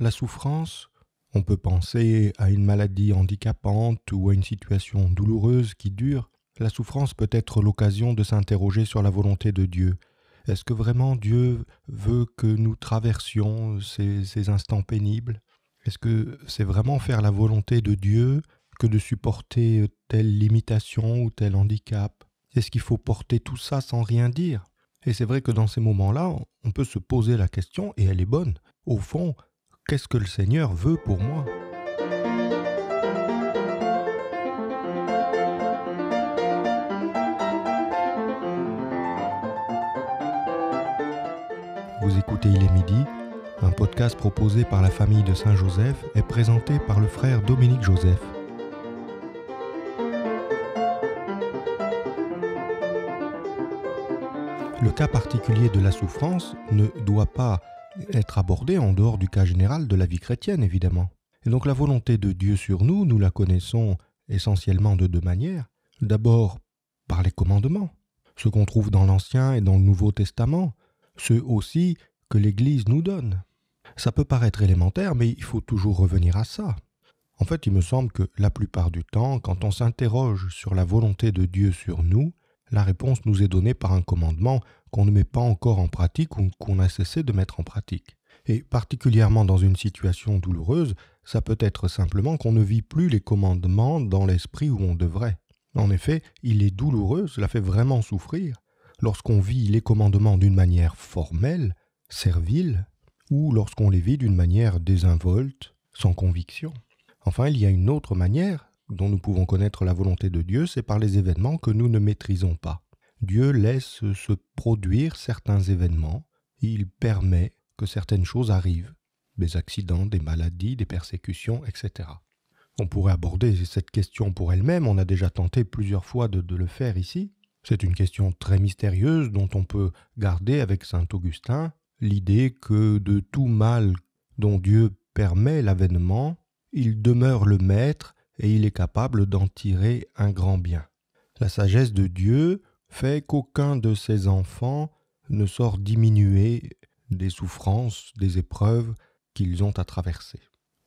La souffrance, on peut penser à une maladie handicapante ou à une situation douloureuse qui dure. La souffrance peut être l'occasion de s'interroger sur la volonté de Dieu. Est-ce que vraiment Dieu veut que nous traversions ces, instants pénibles Est-ce que c'est vraiment faire la volonté de Dieu que de supporter telle limitation ou tel handicap Est-ce qu'il faut porter tout ça sans rien dire Et c'est vrai que dans ces moments-là, on peut se poser la question, et elle est bonne. Au fond, Qu'est-ce que le Seigneur veut pour moi Vous écoutez Il est midi, un podcast proposé par la famille de Saint-Joseph est présenté par le frère Dominique Joseph. Le cas particulier de la souffrance ne doit pas être abordée en dehors du cas général de la vie chrétienne, évidemment. Et donc la volonté de Dieu sur nous, nous la connaissons essentiellement de deux manières. D'abord, par les commandements, Ce qu'on trouve dans l'Ancien et dans le Nouveau Testament, ceux aussi que l'Église nous donne. Ça peut paraître élémentaire, mais il faut toujours revenir à ça. En fait, il me semble que la plupart du temps, quand on s'interroge sur la volonté de Dieu sur nous, la réponse nous est donnée par un commandement qu'on ne met pas encore en pratique ou qu'on a cessé de mettre en pratique. Et particulièrement dans une situation douloureuse, ça peut être simplement qu'on ne vit plus les commandements dans l'esprit où on devrait. En effet, il est douloureux, cela fait vraiment souffrir, lorsqu'on vit les commandements d'une manière formelle, servile, ou lorsqu'on les vit d'une manière désinvolte, sans conviction. Enfin, il y a une autre manière dont nous pouvons connaître la volonté de Dieu, c'est par les événements que nous ne maîtrisons pas. Dieu laisse se produire certains événements, il permet que certaines choses arrivent, des accidents, des maladies, des persécutions, etc. On pourrait aborder cette question pour elle-même, on a déjà tenté plusieurs fois de, le faire ici. C'est une question très mystérieuse dont on peut garder avec Saint Augustin l'idée que de tout mal dont Dieu permet l'avènement, il demeure le maître et il est capable d'en tirer un grand bien. La sagesse de Dieu fait qu'aucun de ces enfants ne sort diminué des souffrances, des épreuves qu'ils ont à traverser.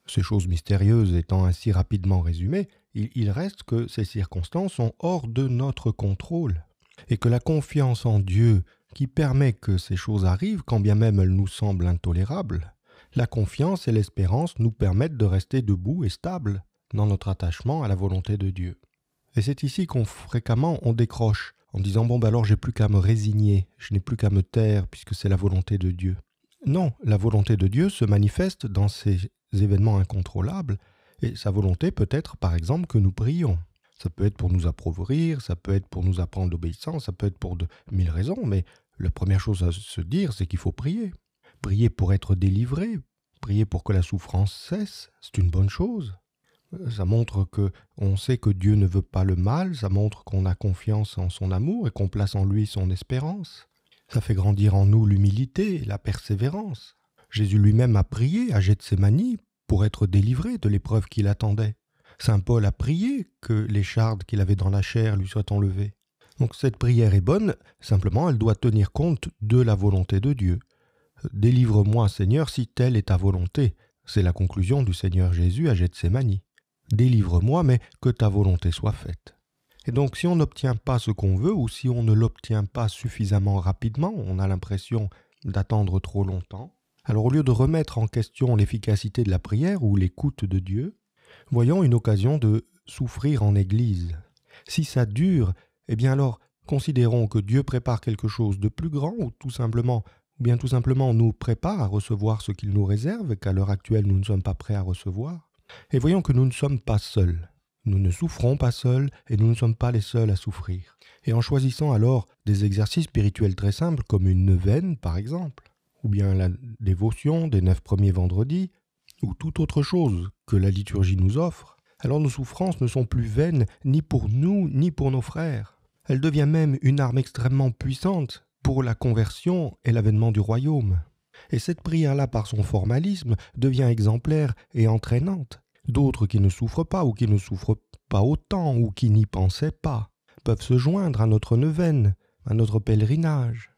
Ces choses mystérieuses étant ainsi rapidement résumées, il, reste que ces circonstances sont hors de notre contrôle, et que la confiance en Dieu qui permet que ces choses arrivent, quand bien même elles nous semblent intolérables, la confiance et l'espérance nous permettent de rester debout et stable dans notre attachement à la volonté de Dieu. Et c'est ici qu'on fréquemment on décroche, en disant bon ben alors j'ai plus qu'à me résigner, je n'ai plus qu'à me taire puisque c'est la volonté de Dieu. Non, la volonté de Dieu se manifeste dans ces événements incontrôlables et sa volonté peut être par exemple que nous prions. Ça peut être pour nous appauvrir, ça peut être pour nous apprendre l'obéissance, ça peut être pour de mille raisons, mais la première chose à se dire, c'est qu'il faut prier. Prier pour être délivré, prier pour que la souffrance cesse, c'est une bonne chose ça montre que on sait que Dieu ne veut pas le mal, ça montre qu'on a confiance en son amour et qu'on place en lui son espérance. Ça fait grandir en nous l'humilité et la persévérance. Jésus lui-même a prié à Gethsemane pour être délivré de l'épreuve qu'il attendait. Saint Paul a prié que les chardes qu'il avait dans la chair lui soient enlevée. Donc cette prière est bonne, simplement elle doit tenir compte de la volonté de Dieu. Délivre-moi Seigneur si telle est ta volonté. C'est la conclusion du Seigneur Jésus à Gethsemane délivre-moi, mais que ta volonté soit faite. Et donc si on n'obtient pas ce qu'on veut, ou si on ne l'obtient pas suffisamment rapidement, on a l'impression d'attendre trop longtemps, alors au lieu de remettre en question l'efficacité de la prière ou l'écoute de Dieu, voyons une occasion de souffrir en Église. Si ça dure, eh bien alors considérons que Dieu prépare quelque chose de plus grand ou tout simplement ou bien tout simplement nous prépare à recevoir ce qu'il nous réserve qu'à l'heure actuelle nous ne sommes pas prêts à recevoir. Et voyons que nous ne sommes pas seuls. Nous ne souffrons pas seuls et nous ne sommes pas les seuls à souffrir. Et en choisissant alors des exercices spirituels très simples comme une neuvaine par exemple, ou bien la dévotion des neuf premiers vendredis, ou toute autre chose que la liturgie nous offre, alors nos souffrances ne sont plus vaines ni pour nous ni pour nos frères. Elle devient même une arme extrêmement puissante pour la conversion et l'avènement du royaume. Et cette prière-là, par son formalisme, devient exemplaire et entraînante. D'autres qui ne souffrent pas ou qui ne souffrent pas autant ou qui n'y pensaient pas peuvent se joindre à notre neuvaine, à notre pèlerinage.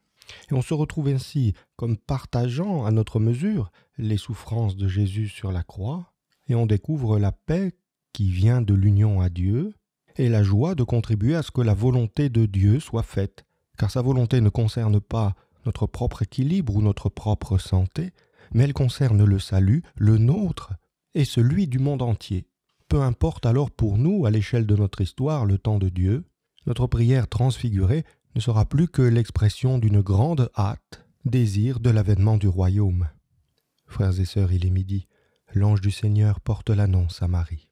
Et on se retrouve ainsi comme partageant à notre mesure les souffrances de Jésus sur la croix, et on découvre la paix qui vient de l'union à Dieu, et la joie de contribuer à ce que la volonté de Dieu soit faite, car sa volonté ne concerne pas notre propre équilibre ou notre propre santé, mais elle concerne le salut, le nôtre, et celui du monde entier. Peu importe alors pour nous, à l'échelle de notre histoire, le temps de Dieu, notre prière transfigurée ne sera plus que l'expression d'une grande hâte, désir de l'avènement du royaume. Frères et sœurs, il est midi. L'ange du Seigneur porte l'annonce à Marie.